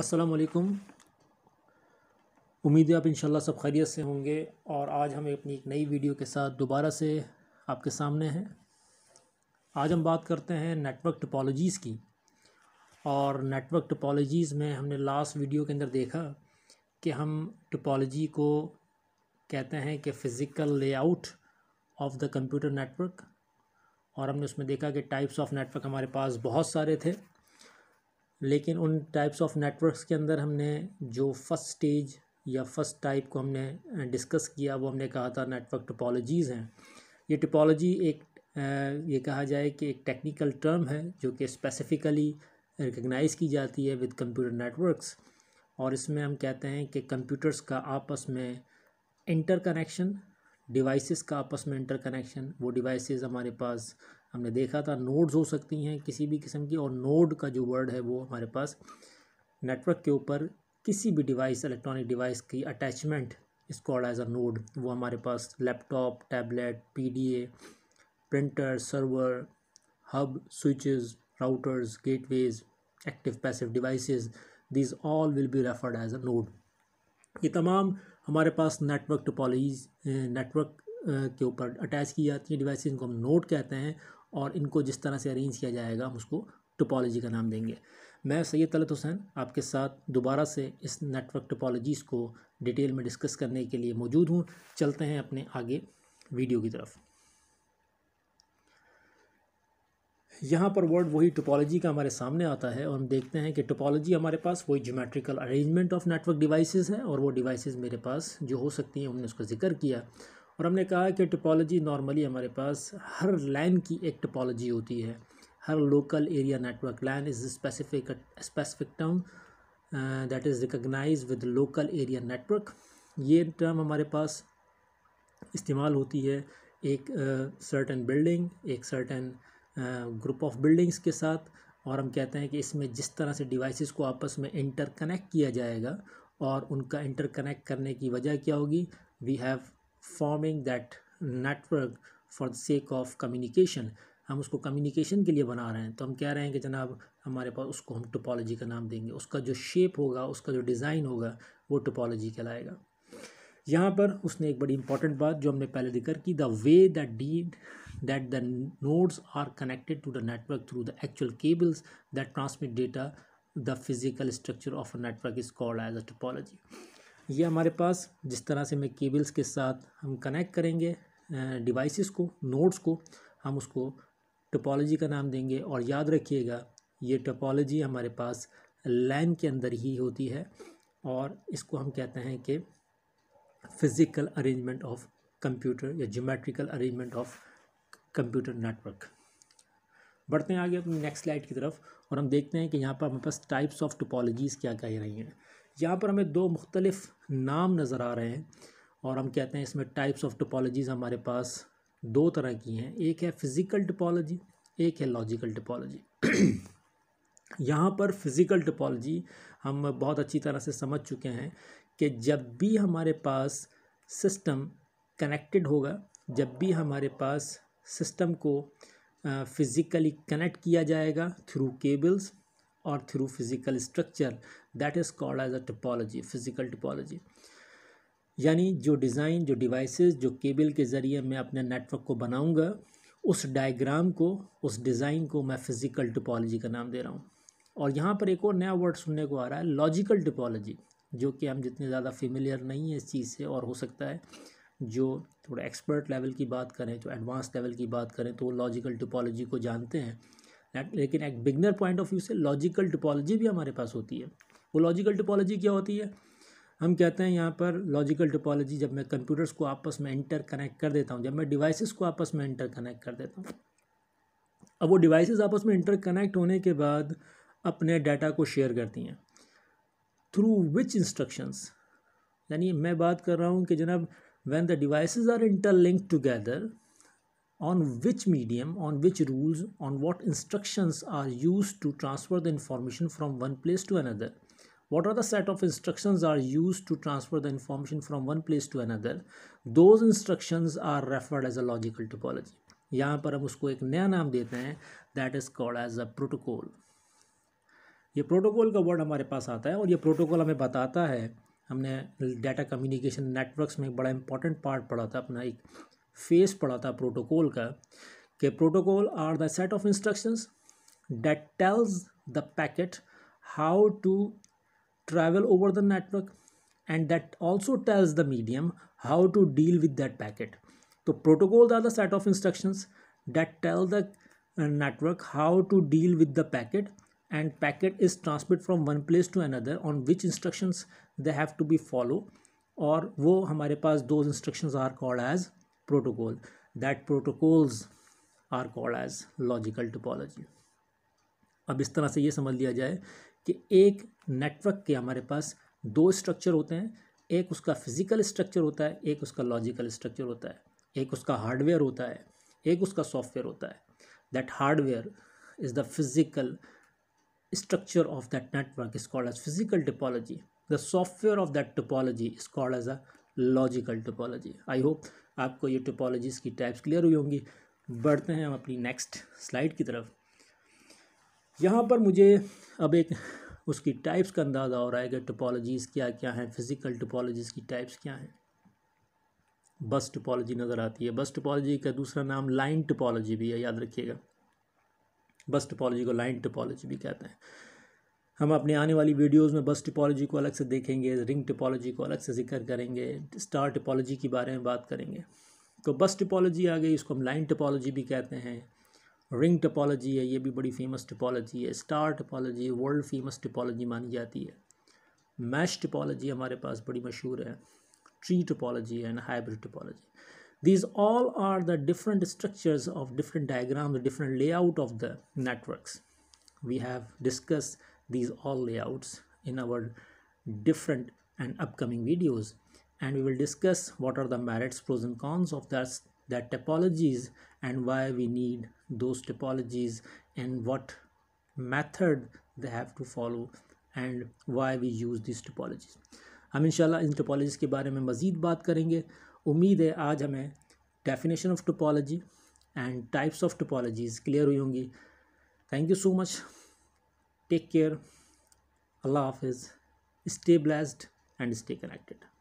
असलकुम उम्मीद है आप इंशाल्लाह सब खैरियत से होंगे और आज हम अपनी एक नई वीडियो के साथ दोबारा से आपके सामने हैं आज हम बात करते हैं नेटवर्क टोपोलॉजीज़ की और नेटवर्क टोपोलॉजीज़ में हमने लास्ट वीडियो के अंदर देखा कि हम टोपोलॉजी को कहते हैं कि physical layout of the computer network और हमने उसमें देखा कि टाइप्स ऑफ नेटवर्क हमारे पास बहुत सारे थे लेकिन उन टाइप्स ऑफ नेटवर्क्स के अंदर हमने जो फर्स्ट स्टेज या फर्स्ट टाइप को हमने डिस्कस किया वो हमने कहा था नेटवर्क टोपोलॉजीज़ हैं ये टिपोलॉजी एक ये कहा जाए कि एक टेक्निकल टर्म है जो कि स्पेसिफ़िकली रिकगनाइज़ की जाती है विद कंप्यूटर नेटवर्क्स और इसमें हम कहते हैं कि कंप्यूटर्स का आपस में इंटर कनेक्शन डिवाइसेस का आपस में इंटर कनेक्शन वो डिवाइसेस हमारे पास हमने देखा था नोड्स हो सकती हैं किसी भी किस्म की और नोड का जो वर्ड है वो हमारे पास नेटवर्क के ऊपर किसी भी डिवाइस इलेक्ट्रॉनिक डिवाइस की अटैचमेंट स्कॉड एज अ नोड वो हमारे पास laptop tablet PDA printer server hub switches routers gateways active passive devices this all will be referred as a node ये तमाम हमारे पास नेटवर्क टोपोलॉजीज नेटवर्क के ऊपर अटैच की जाती है डिवाइस इनको हम नोड कहते हैं और इनको जिस तरह से अरेंज किया जाएगा हम उसको टोपोलॉजी का नाम देंगे मैं सैयद तलत हुसैन आपके साथ दोबारा से इस नेटवर्क टोपोलॉजीज़ को डिटेल में डिस्कस करने के लिए मौजूद हूँ चलते हैं अपने आगे वीडियो की तरफ यहाँ पर वर्ड वही टोपोलॉजी का हमारे सामने आता है और हम देखते हैं कि टोपोलॉजी हमारे पास वही geometrical arrangement of network devices है और वो डिवाइसेस मेरे पास जो हो सकती हैं हमने उसका जिक्र किया और हमने कहा कि टोपोलॉजी नॉर्मली हमारे पास हर लैन की एक टोपोलॉजी होती है हर local area network LAN is specific specific term that is recognise with local area network ये टर्म हमारे पास इस्तेमाल होती है एक सर्टन uh, बिल्डिंग एक सर्टन ग्रुप ऑफ बिल्डिंग्स के साथ और हम कहते हैं कि इसमें जिस तरह से डिवाइसेस को आपस में इंटरकनेक्ट किया जाएगा और उनका इंटरकनेक्ट करने की वजह क्या होगी we have forming that network for the sake of communication हम उसको कम्युनिकेशन के लिए बना रहे हैं तो हम कह रहे हैं कि जनाब हमारे पास उसको हम टोपोलॉजी का नाम देंगे उसका जो शेप होगा उसका जो डिज़ाइन होगा वो टोपोलॉजी कहलाएगा यहाँ पर उसने एक बड़ी इंपॉर्टेंट बात जो हमने पहले जिक्र की the way that did that the nodes are connected to the network through the actual cables that transmit data the physical structure of a network is called as a topology ये हमारे पास जिस तरह से मैं केबल्स के साथ हम connect करेंगे डिवाइसेस को नोड्स को हम उसको टोपोलॉजी का नाम देंगे और याद रखिएगा ये टोपोलॉजी हमारे पास लैन के अंदर ही होती है और इसको हम कहते हैं कि फिज़िकल अरेंजमेंट ऑफ कंप्यूटर या geometrical arrangement of computer network बढ़ते हैं आगे अपनी नेक्स्ट स्लाइड की तरफ और हम देखते हैं कि यहाँ पर हमारे पास टाइप्स ऑफ टोपोलॉजीज़ क्या कह रही हैं यहाँ पर हमें दो मुख्तलिफ़ नाम नज़र आ रहे हैं और हम कहते हैं इसमें टाइप्स ऑफ टपोलॉजीज़ हमारे पास दो तरह की हैं एक है फ़िज़िकल टपोलॉजी एक है लॉजिकल टपोलॉजी यहाँ पर फ़िज़िकल टपोलॉजी हम बहुत अच्छी तरह से समझ चुके हैं कि जब भी हमारे पास सिस्टम कनेक्टेड होगा जब भी हमारे पास सिस्टम को फ़िज़िकली कनेक्ट किया जाएगा through cables or through physical structure that is called as a topology physical topology यानी जो डिज़ाइन जो डिवाइसेस जो केबल के ज़रिए मैं अपने नेटवर्क को बनाऊंगा उस डायग्राम को उस डिज़ाइन को मैं फ़िज़िकल टिपोलॉजी का नाम दे रहा हूँ और यहाँ पर एक और नया वर्ड सुनने को आ रहा है लॉजिकल टिपोलॉजी जो कि हम जितने ज़्यादा फेमिलियर नहीं हैं इस चीज़ से और हो सकता है जो थोड़ा एक्सपर्ट लेवल की बात करें तो एडवांस लेवल की बात करें तो वो लॉजिकल टिपोलॉजी को जानते हैं लेकिन एक बिगनर पॉइंट ऑफ व्यू से लॉजिकल टिपोलॉजी भी हमारे पास होती है वो लॉजिकल टिपोलॉजी क्या होती है हम कहते हैं यहाँ पर लॉजिकल टिपोलॉजी जब मैं कंप्यूटर्स को आपस में इंटर कनेक्ट कर देता हूँ जब मैं डिवाइसेस को आपस में इंटर कनेक्ट कर देता हूँ अब वो डिवाइसेस आपस में इंटर कनेक्ट होने के बाद अपने डाटा को शेयर करती हैं थ्रू विच इंस्ट्रक्शंस यानी मैं बात कर रहा हूँ कि जनाब when the devices are inter link together on which medium, on which rules, on what instructions are used to transfer the information from one place to another. What are the set of instructions are used to transfer the information from one place to another. Those instructions are referred as a logical topology. yahan par hum usko ek naya naam dete hain that is called as a protocol ye protocol ka word hamare paas aata hai aur ye protocol hame batata hai हमने data communication networks में एक बड़ा important part पढ़ा था अपना एक face पड़ा था प्रोटोकॉल का कि protocol are the set of instructions that tells the packet how to travel over the network and that also tells the medium how to deal with that packet तो protocol are the set of instructions that tell the network how to deal with the packet and packet is transmit from one place to another on which instructions they have to be follow और वो हमारे पास दो instructions are called as protocol that protocols are called as logical topology अब इस तरह से ये समझ लिया जाए कि एक नेटवर्क के हमारे पास दो स्ट्रक्चर होते हैं एक उसका फिजिकल स्ट्रक्चर होता है एक उसका लॉजिकल स्ट्रक्चर होता है एक उसका हार्डवेयर होता है एक उसका सॉफ्टवेयर होता है that hardware is the physical structure of that network is called as physical topology the software of that topology is called as a logical topology I hope आपको ये टोपोलॉजीज़ की टाइप्स क्लियर हुई होंगी बढ़ते हैं हम अपनी नेक्स्ट स्लाइड की तरफ यहाँ पर मुझे अब एक उसकी टाइप्स का अंदाज़ा हो रहा है कि टोपोलॉजीज़ क्या क्या हैं फिज़िकल टोपोलॉजीज़ की टाइप्स क्या हैं बस टोपोलॉजी नज़र आती है बस टोपोलॉजी का दूसरा नाम लाइन टोपोलॉजी भी है याद रखिएगा बस टोपोलॉजी को लाइन टोपोलॉजी भी कहते हैं हम अपने आने वाली वीडियोस में बस टिपोलॉजी को अलग से देखेंगे रिंग टिपोलॉजी को अलग से जिक्र करेंगे स्टार टिपोलॉजी के बारे में बात करेंगे तो बस टिपोलॉजी आ गई इसको हम लाइन टिपोलॉजी भी कहते हैं रिंग टिपोलॉजी है ये भी बड़ी फेमस टिपोलॉजी है star topology world famous topology मानी जाती है मैश टिपोलॉजी हमारे पास बड़ी मशहूर है tree topology and hybrid topology these all are the different structures of different diagram different layout of the networks we have discussed these all layouts in our different and upcoming videos and we will discuss what are the merits pros and cons of that that topologies and why we need those topologies and what method they have to follow and why we use these topologies हम इंशाल्लाह in topologies' ke बारे mein मज़ीद baat karenge. Ummeed hai aaj हमें definition of topology and types of topologies clear hui hongi. Thank you so much take care allah hafiz stay blessed and stay connected